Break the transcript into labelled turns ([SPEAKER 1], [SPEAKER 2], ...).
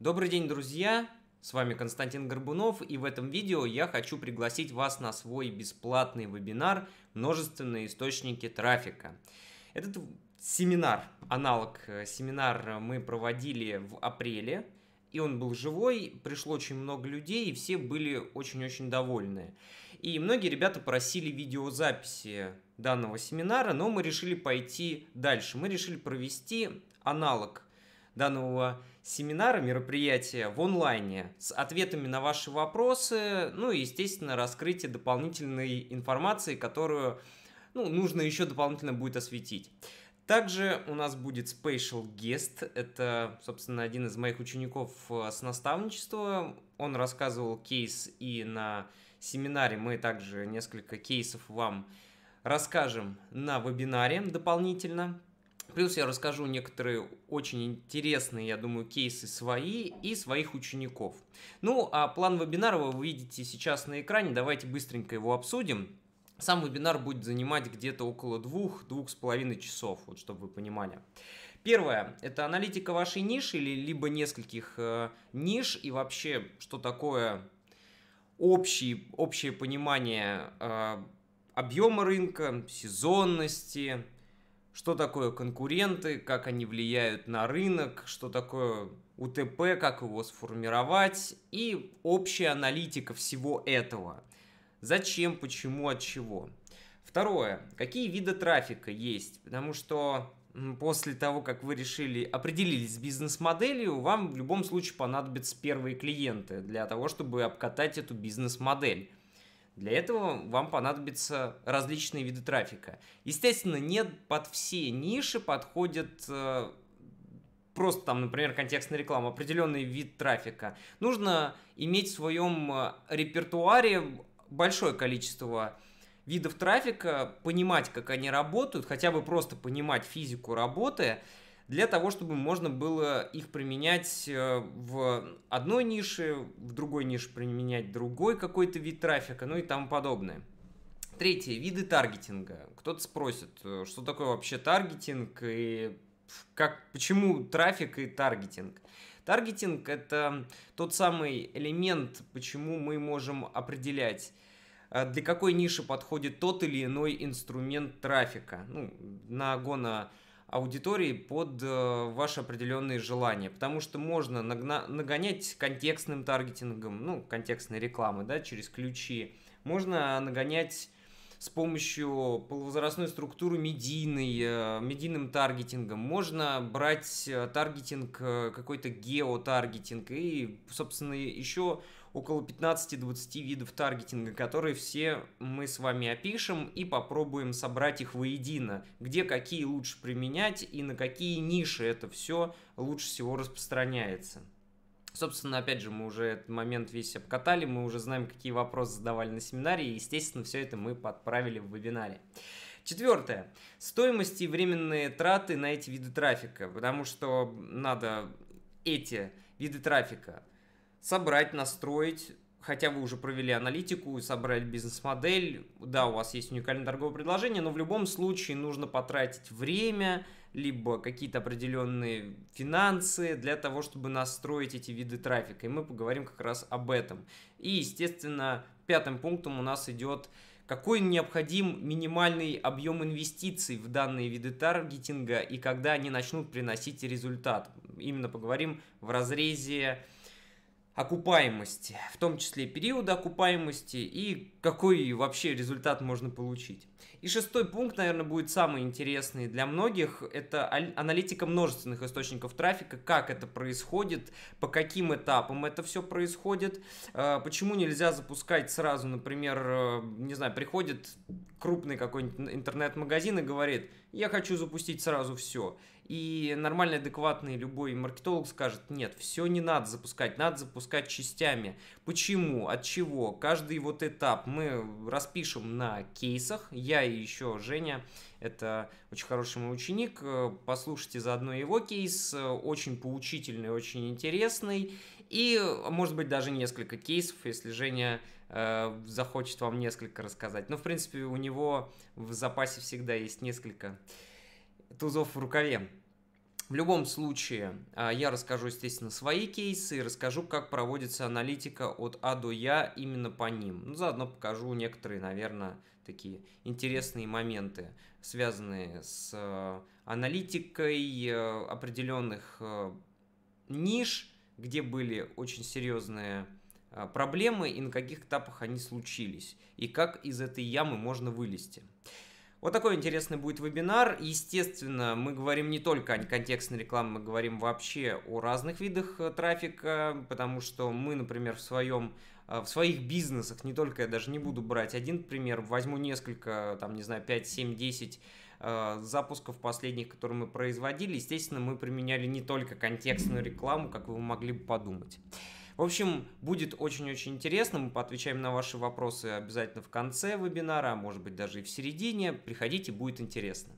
[SPEAKER 1] Добрый день, друзья! С вами Константин Горбунов, и в этом видео я хочу пригласить вас на свой бесплатный вебинар «Множественные источники трафика». Этот семинар, аналог э, семинара, мы проводили в апреле, и он был живой, пришло очень много людей, и все были очень-очень довольны. И многие ребята просили видеозаписи данного семинара, но мы решили пойти дальше. Мы решили провести аналог данного семинара, мероприятия в онлайне с ответами на ваши вопросы, ну и, естественно, раскрытие дополнительной информации, которую ну, нужно еще дополнительно будет осветить. Также у нас будет Spatial Guest. Это, собственно, один из моих учеников э, с наставничества. Он рассказывал кейс и на семинаре. Мы также несколько кейсов вам расскажем на вебинаре дополнительно. Плюс я расскажу некоторые очень интересные, я думаю, кейсы свои и своих учеников. Ну, а план вебинара вы видите сейчас на экране, давайте быстренько его обсудим. Сам вебинар будет занимать где-то около двух-двух с половиной часов, вот чтобы вы понимали. Первое – это аналитика вашей ниши или либо нескольких э, ниш и вообще, что такое общий, общее понимание э, объема рынка, сезонности, что такое конкуренты, как они влияют на рынок, что такое УТП, как его сформировать и общая аналитика всего этого. Зачем, почему, от чего. Второе. Какие виды трафика есть? Потому что после того, как вы решили, определились с бизнес-моделью, вам в любом случае понадобятся первые клиенты для того, чтобы обкатать эту бизнес-модель. Для этого вам понадобятся различные виды трафика. Естественно, не под все ниши подходят э, просто там, например, контекстная реклама, определенный вид трафика. Нужно иметь в своем э, репертуаре большое количество видов трафика, понимать, как они работают, хотя бы просто понимать физику работы, для того, чтобы можно было их применять э, в одной нише, в другой нише применять другой какой-то вид трафика, ну и тому подобное. Третье, виды таргетинга. Кто-то спросит, э, что такое вообще таргетинг и как, почему трафик и таргетинг. Таргетинг – это тот самый элемент, почему мы можем определять, э, для какой ниши подходит тот или иной инструмент трафика. Ну, на гона аудитории под э, ваши определенные желания, потому что можно нагонять контекстным таргетингом, ну, контекстной рекламы, да, через ключи, можно нагонять с помощью полувозрастной структуры медийной, э, медийным таргетингом. Можно брать э, таргетинг, какой-то геотаргетинг и, собственно, еще около 15-20 видов таргетинга, которые все мы с вами опишем и попробуем собрать их воедино, где какие лучше применять и на какие ниши это все лучше всего распространяется. Собственно, опять же, мы уже этот момент весь обкатали, мы уже знаем, какие вопросы задавали на семинаре, и, естественно, все это мы подправили в вебинаре. Четвертое. Стоимость и временные траты на эти виды трафика, потому что надо эти виды трафика собрать, настроить, хотя вы уже провели аналитику, собрать бизнес-модель, да, у вас есть уникальное торговое предложение, но в любом случае нужно потратить время, либо какие-то определенные финансы для того, чтобы настроить эти виды трафика. И мы поговорим как раз об этом. И, естественно, пятым пунктом у нас идет какой необходим минимальный объем инвестиций в данные виды таргетинга и когда они начнут приносить результат. Именно поговорим в разрезе окупаемости, в том числе периода окупаемости и какой вообще результат можно получить. И шестой пункт, наверное, будет самый интересный для многих, это аналитика множественных источников трафика, как это происходит, по каким этапам это все происходит, э, почему нельзя запускать сразу, например, э, не знаю, приходит крупный какой-нибудь интернет-магазин и говорит, я хочу запустить сразу все. И нормальный, адекватный любой маркетолог скажет, нет, все не надо запускать, надо запускать частями. Почему, от чего, каждый вот этап мы распишем на кейсах. Я и еще Женя, это очень хороший мой ученик, э, послушайте заодно его кейс, э, очень поучительный, очень интересный. И, может быть, даже несколько кейсов, если Женя э, захочет вам несколько рассказать. Но, в принципе, у него в запасе всегда есть несколько тузов в рукаве. В любом случае, а, я расскажу, естественно, свои кейсы и расскажу, как проводится аналитика от А до Я именно по ним. Ну, заодно покажу некоторые, наверное, такие интересные моменты, связанные с а, аналитикой э, определенных э, ниш, где были очень серьезные а, проблемы и на каких этапах они случились, и как из этой ямы можно вылезти. Вот такой интересный будет вебинар. Естественно, мы говорим не только о контекстной рекламе, мы говорим вообще о разных видах э, трафика, потому что мы, например, в своем э, в своих бизнесах, не только я даже не буду брать один пример, возьму несколько, там, не знаю, 5, 7, 10 э, запусков последних, которые мы производили. Естественно, мы применяли не только контекстную рекламу, как вы могли бы подумать. В общем, будет очень-очень интересно. Мы поотвечаем на ваши вопросы обязательно в конце вебинара, а может быть даже и в середине. Приходите, будет интересно.